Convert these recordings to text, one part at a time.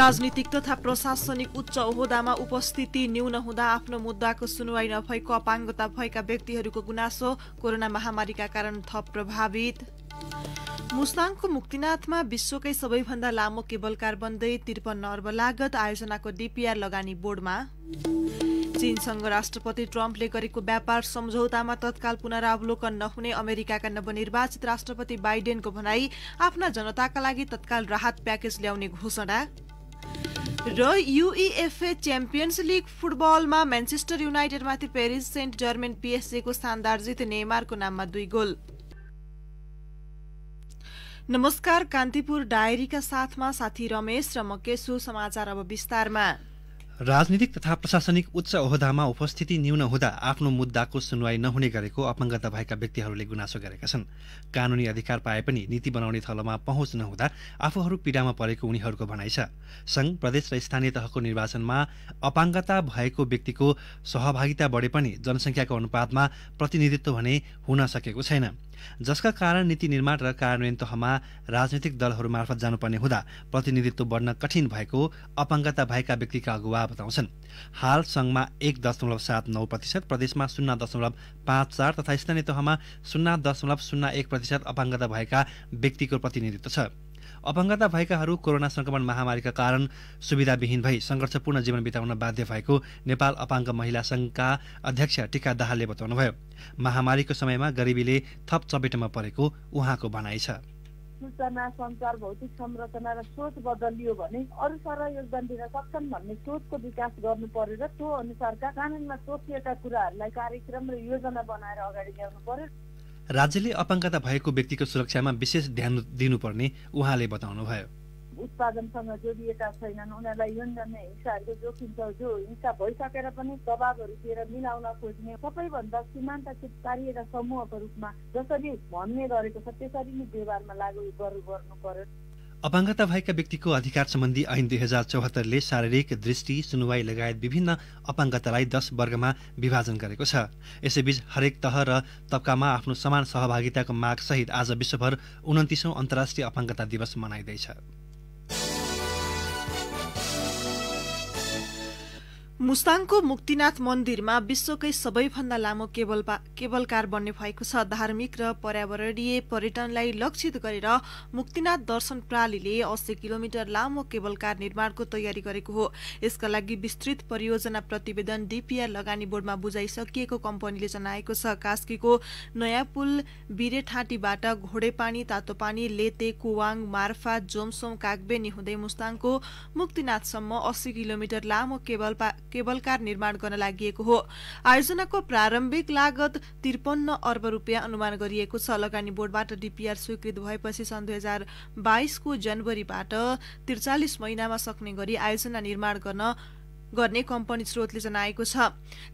राजनीतिक तथा प्रशासनिक उच्च ओहदामा उपस्थिति न्यून हुँदा आफ्नो मुद्दाको सुनवाई नभएको अपाङ्गता भएका व्यक्तिहरूको गुनासो कोरोना महामारीका कारण थप प्रभावित मुस्ताङको मुक्तिनाथमा विश्वकै सबैभन्दा लामो केबल कार बन्दै त्रिपन्न अर्ब लागत आयोजनाको डिपिआर लगानी बोर्डमा चीनसँग राष्ट्रपति ट्रम्पले गरेको व्यापार सम्झौतामा तत्काल पुनरावलोकन नहुने अमेरिकाका नवनिर्वाचित राष्ट्रपति बाइडेनको भनाई आफ्ना जनताका लागि तत्काल राहत प्याकेज ल्याउने घोषणा र युएफए च्याम्पियन्स लिग फुटबलमा म्यान्चेस्टर युनाइटेडमाथि पेरिस सेन्ट जर्मेन पिएसजीको शानदार जित नेमारको नाममा दुई गोल नमस्कार कान्तिपुर डायरीका साथमा साथी रमेश र मकेशु समाचार अब विस्तारमा राजनीतिक तथा प्रशासनिक उच्च ओहदामा उपस्थिति न्यून हुँदा आफ्नो मुद्दाको सुनवाई नहुने गरेको अपाङ्गता भएका व्यक्तिहरूले गुनासो गरेका छन् कानुनी अधिकार पाए पनि नीति बनाउने थलोमा पहुँच नहुँदा आफूहरू पीडामा परेको उनीहरूको भनाइ छ सङ्घ प्रदेश र स्थानीय तहको निर्वाचनमा अपाङ्गता भएको व्यक्तिको सहभागिता बढे पनि जनसङ्ख्याको अनुपातमा प्रतिनिधित्व भने हुन सकेको छैन जसका कारण नीति निर्माण र कार्यान्वयन तहमा राजनैतिक दलहरू मार्फत जानुपर्ने हुँदा प्रतिनिधित्व बढ्न कठिन भएको अपाङ्गता भएका व्यक्तिका अगुवा बताउँछन् हाल सङ्घमा एक दशमलव सात नौ प्रतिशत प्रदेशमा शून्य दशमलव पाँच चार तथा स्थानीय तहमा शून्य दशमलव शून्य एक प्रतिशत अपाङ्गता भएका व्यक्तिको प्रतिनिधित्व छ अपङ्गता भएकाहरू कोरोना सङ्क्रमण महामारीका कारण सुविधाविहीन भई सङ्घर्षपूर्ण जीवन बिताउन बाध्य भएको नेपाल अपाङ्ग महिला सङ्घका अध्यक्ष टिका दाहालले बताउनुभयो महामारीको समयमा गरिबीले थप चपेटमा परेको उहाँको भनाइ छ सूचना सञ्चार भौतिक संरचना र सोच बदलियो भने अरू सर योगदान दिन सक्छन् भन्ने सोचको विकास गर्नु पर्यो र त्यो अनुसारका कानुनमा तोकिएका कुराहरूलाई कार्यक्रम र योजना बनाएर अगाडि ल्याउनु पर्यो राज्यले अपाङ्गता भएको व्यक्तिको सुरक्षामा विशेष ध्यान दिनुपर्ने उहाँले बताउनुभयो उत्पादनसँग जोडिएका छैनन् उनीहरूलाई योजना हिंसाहरूको जोखिम छ जो हिंसा भइसकेर पनि दबाबहरू दिएर मिलाउन खोज्ने सबैभन्दा सीमान्तक्षित पारिएका समूहको रूपमा जसरी भन्ने गरेको छ त्यसरी नै व्यवहारमा लागु गर्नु पर्यो अपाङ्गता भएका व्यक्तिको अधिकार सम्बन्धी ऐन दुई हजार चौहत्तरले शारीरिक दृष्टि सुनुवाई लगायत विभिन्न अपाङ्गतालाई दस वर्गमा विभाजन गरेको छ यसैबीच हरेक तह र तबकामा आफ्नो समान सहभागिताको मागसहित आज विश्वभर उन्तिसौँ अन्तर्राष्ट्रिय अपाङ्गता दिवस मनाइँदैछ मुस्ताङको मुक्तिनाथ मन्दिरमा विश्वकै सबैभन्दा लामो केबल केबलकार बन्ने भएको छ धार्मिक र पर्यावरणीय पर्यटनलाई लक्षित गरेर मुक्तिनाथ दर्शन प्रालीले अस्सी किलोमिटर लामो केबलकार निर्माणको तयारी गरेको हो यसका लागि विस्तृत परियोजना प्रतिवेदन डिपिआर लगानी बोर्डमा बुझाइसकिएको कम्पनीले जनाएको छ कास्कीको नयाँ पुल बिरेठाँटीबाट घोडेपानी तातोपानी लेते कुवाङ मार्फा जोमसोम कागबेनी हुँदै मुस्ताङको मुक्तिनाथसम्म अस्सी किलोमिटर लामो केबल केबल कार निर्माण गर्न लागि हो आयोजनाको प्रारम्भिक लागत त्रिपन्न अर्ब रुपियाँ अनुमान गरिएको छ लगानी बोर्डबाट डिपिआर स्वीकृत भएपछि सन् दुई हजार बाइसको जनवरीबाट त्रिचालिस महिनामा सक्ने गरी आयोजना निर्माण गर्न गर्ने कम्पनी स्रोतले जनाएको छ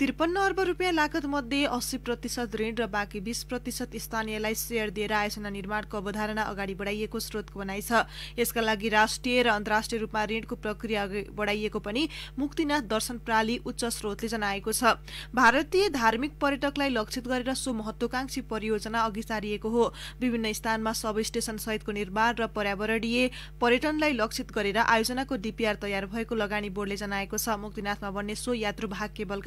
त्रिपन्न अर्ब रुपियाँ लागत मध्ये अस्सी प्रतिशत ऋण र बाँकी बिस प्रतिशत स्थानीयलाई सेयर दिएर आयोजना निर्माणको अवधारणा अगाडि बढाइएको स्रोतको भनाइ छ यसका लागि राष्ट्रिय र अन्तर्राष्ट्रिय रूपमा ऋणको प्रक्रिया बढाइएको पनि मुक्तिनाथ दर्शन प्राली उच्च स्रोतले जनाएको छ भारतीय धार्मिक पर्यटकलाई लक्षित गरेर सो महत्वाकांक्षी परियोजना अघि सारिएको हो विभिन्न स्थानमा सब स्टेशन सहितको निर्माण र पर्यावरणीय पर्यटनलाई लक्षित गरेर आयोजनाको डिपिआर तयार भएको लगानी बोर्डले जनाएको छ मुक्तिनाथमा बन्ने सो यात्रु भाग केबल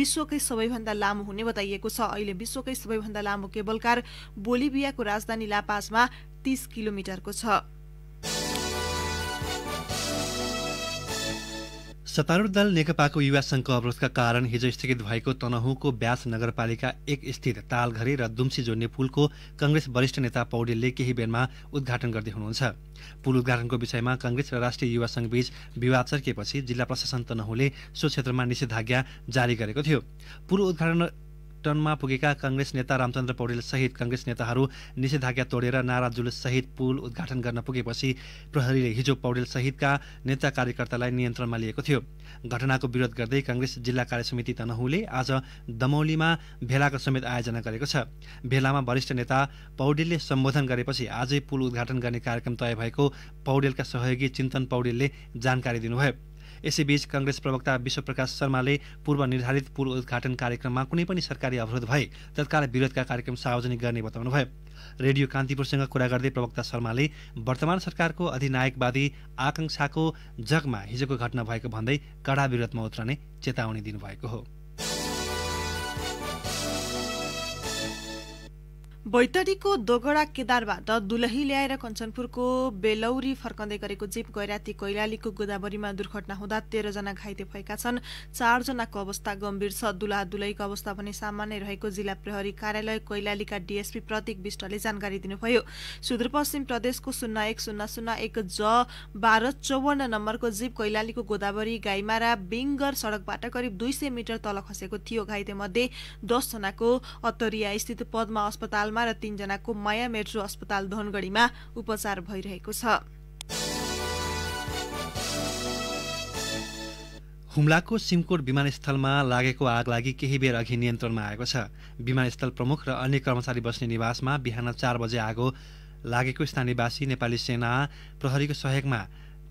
विश्वकै सबैभन्दा लामो हुने बताइएको छ अहिले विश्वकै सबैभन्दा लामो केबल कार बोलिभियाको राजधानी लापासमा तीस किलोमिटरको छ सत्तारूढ़ दल नेकपाको युवा संघको अवरोधका कारण हिजो स्थगित भएको तनहुँको ब्यास नगरपालिका एक स्थित तालघरी र दुम्सी जोड्ने पुलको कंग्रेस वरिष्ठ नेता पौडेलले केही बेरमा उद्घाटन गर्दै हुनुहुन्छ पुल उद्घाटनको विषयमा कंग्रेस र राष्ट्रिय युवा संघबीच विवाद चर्किएपछि जिल्ला प्रशासन तनहुँले सो क्षेत्रमा निषेधाज्ञा जारी गरेको थियो पुल उद्घाटन टनमा पुगेका कङ्ग्रेस नेता रामचन्द्र पौडेल सहित कङ्ग्रेस नेताहरू निषेधाज्ञा तोडेर नारा जुलुससहित पुल उद्घाटन गर्न पुगेपछि प्रहरीले हिजो पौडेल सहितका नेता कार्यकर्तालाई नियन्त्रणमा लिएको थियो घटनाको विरोध गर्दै कङ्ग्रेस जिल्ला कार्यसमिति समिति तनहुले आज दमौलीमा भेलाको समेत आयोजना गरेको छ भेलामा वरिष्ठ नेता पौडेलले सम्बोधन गरेपछि आजै पुल उद्घाटन गर्ने कार्यक्रम तय भएको पौडेलका सहयोगी चिन्तन पौडेलले जानकारी दिनुभयो यसैबीच कङ्ग्रेस प्रवक्ता विश्वप्रकाश शर्माले पूर्व निर्धारित पूर्व उद्घाटन कार्यक्रममा कुनै पनि सरकारी अवरोध भए तत्काल विरोधका कार्यक्रम सार्वजनिक गर्ने बताउनुभयो रेडियो कान्तिपुरसँग कुरा गर्दै प्रवक्ता शर्माले वर्तमान सरकारको अधिनायकवादी आकाङ्क्षाको जगमा हिजोको घटना भएको भन्दै कडा विरोधमा उत्रने चेतावनी दिनुभएको हो बैतडीको दोगडा केदारबाट दुलही ल्याएर कञ्चनपुरको बेलौरी फर्कँदै गरेको जीप गैराती कैलालीको गोदावरीमा दुर्घटना हुँदा तेह्रजना घाइते भएका छन् चारजनाको अवस्था गम्भीर छ दुला दुलहीको अवस्था पनि सामान्य रहेको जिल्ला प्रहरी कार्यालय कैलालीका डिएसपी प्रतीक विष्टले जानकारी दिनुभयो सुदूरपश्चिम प्रदेशको शून्य एक शून्य शून्य एक ज बाह्र चौवन्न नम्बरको जीप कैलालीको गोदावरी गाईमारा बिङ्गर सडकबाट करिब दुई सय मिटर तल खसेको थियो घाइते मध्ये दसजनाको अतरिया स्थित पद्मा अस्पतालमा अस्पतालमा र तीनजनाको माया मेट्रो अस्पताल धनगढीमा उपचार भइरहेको छ हुम्लाको सिमकोट विमानस्थलमा लागेको आग लागि केही बेर अघि नियन्त्रणमा आएको छ विमानस्थल प्रमुख र अन्य कर्मचारी बस्ने निवासमा बिहान चार बजे आगो लागेको स्थानीयवासी नेपाली सेना प्रहरीको सहयोगमा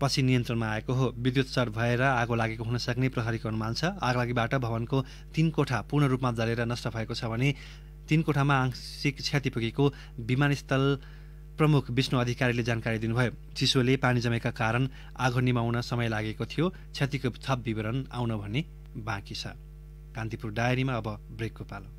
पछि नियन्त्रणमा आएको हो विद्युत चर भएर आगो लागेको हुन सक्ने प्रहरीको अनुमान छ आगलागीबाट भवनको तीन कोठा पूर्ण रूपमा जलेर नष्ट भएको छ भने तीन कोठामा आंशिक क्षति पुगेको विमानस्थल प्रमुख विष्णु अधिकारीले जानकारी दिनुभयो चिसोले पानी जमेका कारण आगो निमाउन समय लागेको थियो क्षतिको थप विवरण आउन भने बाँकी छ कान्तिपुर डायरीमा अब ब्रेकको पालो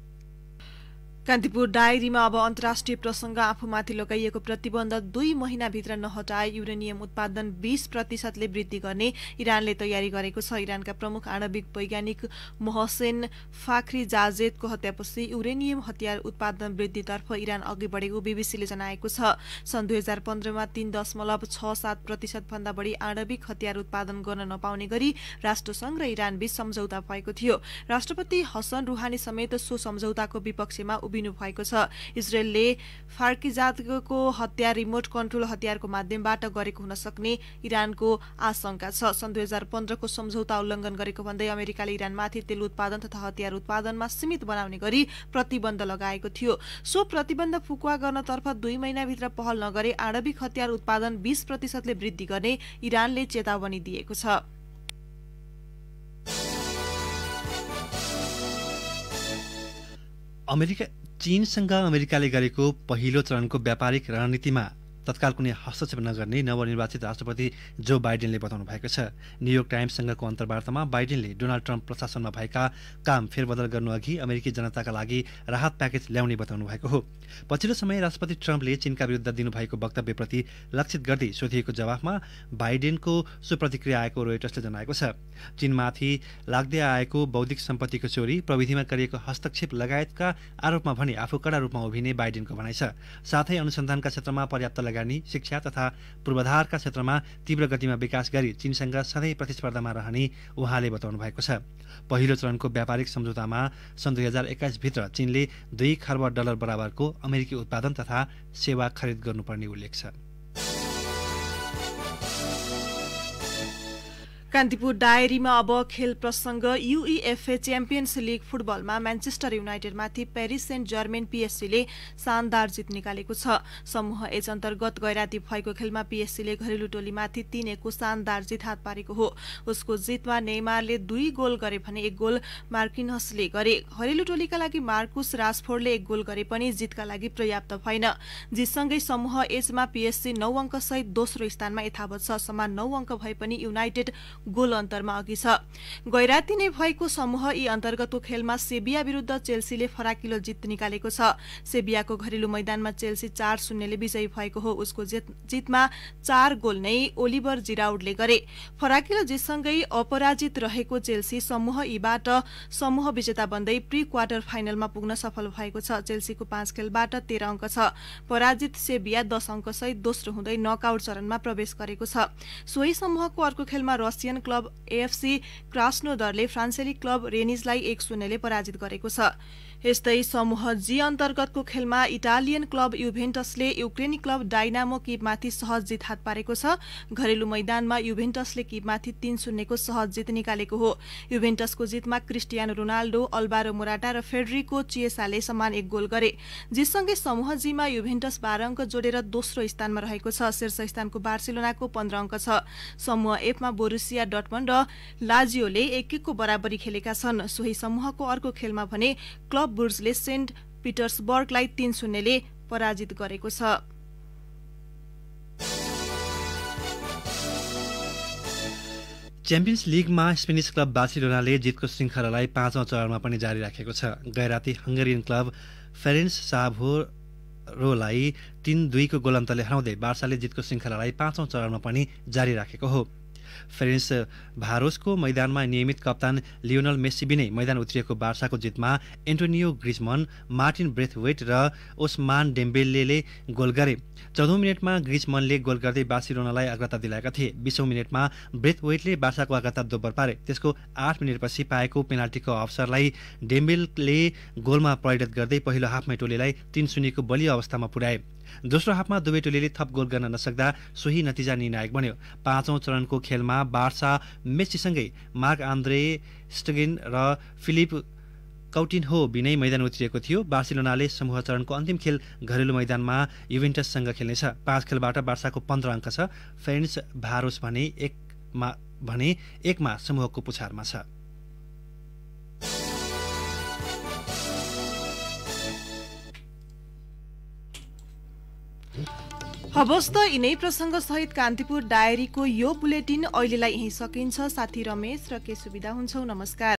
कान्तिपुर डायरीमा अब अन्तर्राष्ट्रिय प्रसङ्ग आफूमाथि लगाइएको प्रतिबन्ध दुई महिनाभित्र नहटाए युरेनियम उत्पादन बीस प्रतिशतले वृद्धि गर्ने इरानले तयारी गरेको छ इरानका प्रमुख आणविक वैज्ञानिक मोहसेन फाख्री जाजेदको हत्यापछि युरेनियम हतियार उत्पादन वृद्धितर्फ इरान अघि बढेको बीबीसीले जनाएको छ सन् दुई हजार पन्ध्रमा तीन दशमलव छ सात प्रतिशतभन्दा बढी आणविक हतियार उत्पादन गर्न नपाउने गरी राष्ट्रसङ्घ र इरानबीच सम्झौता भएको थियो राष्ट्रपति हसन रुहानी समेत सो सम्झौताको विपक्षमा थपिनु भएको छ इजरायलले फार्किजातको हत्या रिमोट कन्ट्रोल हतियारको माध्यमबाट गरेको हुन सक्ने इरानको आशंका छ सन् दुई हजार पन्ध्रको सम्झौता उल्लङ्घन गरेको भन्दै अमेरिकाले इरानमाथि तेल उत्पादन तथा हतियार उत्पादनमा सीमित बनाउने गरी प्रतिबन्ध लगाएको थियो सो प्रतिबन्ध फुकुवा गर्नतर्फ दुई महिनाभित्र पहल नगरे आणविक हतियार उत्पादन बीस प्रतिशतले वृद्धि गर्ने इरानले चेतावनी दिएको छ अमेरिका चीनसँग अमेरिकाले गरेको पहिलो चरणको व्यापारिक रणनीतिमा तत्काल कुनै हस्तक्षेप नगर्ने नवनिर्वाचित राष्ट्रपति जो बाइडेनले बताउनु भएको छ न्युयोर्क टाइम्ससँगको अन्तर्वार्तामा बाइडेनले डोनाल्ड ट्रम्प प्रशासनमा भएका काम फेरबदल गर्नु अघि अमेरिकी जनताका लागि राहत प्याकेज ल्याउने बताउनु भएको हो पछिल्लो समय राष्ट्रपति ट्रम्पले चीनका विरुद्ध दिनुभएको वक्तव्यप्रति लक्षित गर्दै सोधिएको जवाफमा बाइडेनको सुप्रतिक्रिया आएको रोयटर्सले जनाएको छ चीनमाथि लाग्दै आएको बौद्धिक सम्पत्तिको चोरी प्रविधिमा गरिएको हस्तक्षेप लगायतका आरोपमा भने आफू कडा रूपमा उभिने बाइडेनको भनाइ छ साथै अनुसन्धानका क्षेत्रमा पर्याप्त लगानी शिक्षा तथा पूर्वाधारका क्षेत्रमा तीव्र गतिमा विकास गरी चीनसँग सधैँ प्रतिस्पर्धामा रहने उहाँले बताउनु भएको छ पहिलो चरणको व्यापारिक सम्झौतामा सन् दुई हजार एक्काइसभित्र चीनले दुई खर्ब डलर बराबरको अमेरिकी उत्पादन तथा सेवा खरिद गर्नुपर्ने उल्लेख छ कान्तिपुर डायरीमा अब खेल प्रसङ्ग युईएफए च्याम्पियन्स लिग फुटबलमा म्यान्चेस्टर युनाइटेडमाथि पेरिस सेन्ट जर्मेन पीएससीले शानदार जित निकालेको छ समूह एच अन्तर्गत गैराती भएको खेलमा पीएससीले घरेलु टोलीमाथि तीन एकको शानदार जित हात पारेको हो उसको जितमा नेमारले दुई गोल गरे भने एक गोल मार्किनसले गरे घरेलु टोलीका लागि मार्कुस राजफोर्डले एक गोल गरे पनि जितका लागि पर्याप्त भएन जितसँगै समूह एचमा पिएससी नौ अङ्कसहित दोस्रो स्थानमा यथावत छ समान नौ अङ्क भए पनि युनाइटेड गोल अन्तरमा अघि छ गैराती नै भएको समूह यी अन्तर्गतको खेलमा सेबिया विरूद्ध चेल्सीले फराकिलो जित निकालेको छ सेबियाको घरेलु मैदानमा चेल्सी चार शून्यले विजयी भएको हो उसको जितमा चार गोल नै ओलिभर जिराउडले गरे फराकिलो जितसँगै अपराजित रहेको चेल्सी समूह यीबाट समूह विजेता बन्दै प्री क्वार्टर फाइनलमा पुग्न सफल भएको छ चेल्सीको पाँच खेलबाट तेह्र अङ्क छ पराजित सेबिया दश अङ्कसहित दोस्रो हुँदै नकआउट चरणमा प्रवेश गरेको छ सोही समूहको अर्को खेलमा रसियन रसियन क्लब एएफसी क्रास्नोदरले फ्रान्सेली क्लब रेनिजलाई एक शून्यले पराजित गरेको छ यस्तै समूह जी अन्तर्गतको खेलमा इटालियन क्लब युभेन्टसले युक्रेनी क्लब डाइनामो किपमाथि सहज जित हात पारेको छ घरेलु मैदानमा युभेन्टसले किपमाथि तीन शून्यको सहज जित निकालेको हो युभेन्टसको जितमा क्रिस्टियानो रोनाल्डो अल्बारो मोराटा र फेड्रिको चिएसाले समान एक गोल गरे जितसँगै समूह जीमा युभेन्टस बाह्र अङ्क जोडेर दोस्रो स्थानमा रहेको छ शीर्ष स्थानको बार्सिलोनाको पन्ध्र अङ्क छ समूह एफमा बोरुसिया डटमन र लाजियोले एक एकको बराबरी खेलेका छन् सोही समूहको अर्को खेलमा भने क्लब बुर्जले सेन्ट पिटर्सबर्गलाई तीन शून्यले पराजित गरेको छ च्याम्पियन्स लिगमा स्पेनिस क्लब बार्सिलोनाले जितको श्रृङ्खलालाई पाँचौँ चरणमा पनि जारी राखेको छ गैराती हङ्गेरियन क्लब फेरेन्स साभो रोलाई तिन दुईको गोलन्तले हराउँदै बार्साले जितको श्रृङ्खलालाई पाँचौँ चरणमा पनि जारी राखेको हो फ्रेन्स भारोसको मैदानमा नियमित कप्तान लियोनल मेस्सी बिनै मैदान उत्रिएको बार्साको जितमा एन्टोनियो ग्रिजमन मार्टिन ब्रेथवेट र ओस्मान डेम्बेले गोल गरे चौधौँ मिनटमा ग्रिजमनले गोल गर्दै बार्सिलोनालाई अग्रता दिलाएका थिए बिसौँ मिनटमा ब्रेथवेटले बार्साको अग्रता दोब्बर पारे त्यसको आठ मिनटपछि पाएको पेनाल्टीको अवसरलाई डेम्बेलले गोलमा परिणत गर्दै पहिलो हाफमै टोलीलाई तीन शून्यको बलियो अवस्थामा पुर्याए दोस्रो हाफमा दुवै टोलीले थप गोल गर्न नसक्दा सोही नतिजा निर्णायक बन्यो पाँचौँ चरणको खेल खेलमा बार्सा मेस्सीसँगै मार्क आन्द्रे स्टगिन र फिलिप हो बिनै मैदान उत्रिएको थियो बार्सिलोनाले समूह चरणको अन्तिम खेल घरेलु मैदानमा युभेन्टससँग खेल्नेछ पाँच खेलबाट बार्साको पन्ध्र अङ्क छ फ्रेन्स भारोस भने एकमा भने एकमा समूहको पुछारमा छ हवस् त यिनै सहित कान्तिपुर डायरीको यो बुलेटिन अहिलेलाई यहीँ सकिन्छ साथी रमेश र के सुविधा हुन्छौ नमस्कार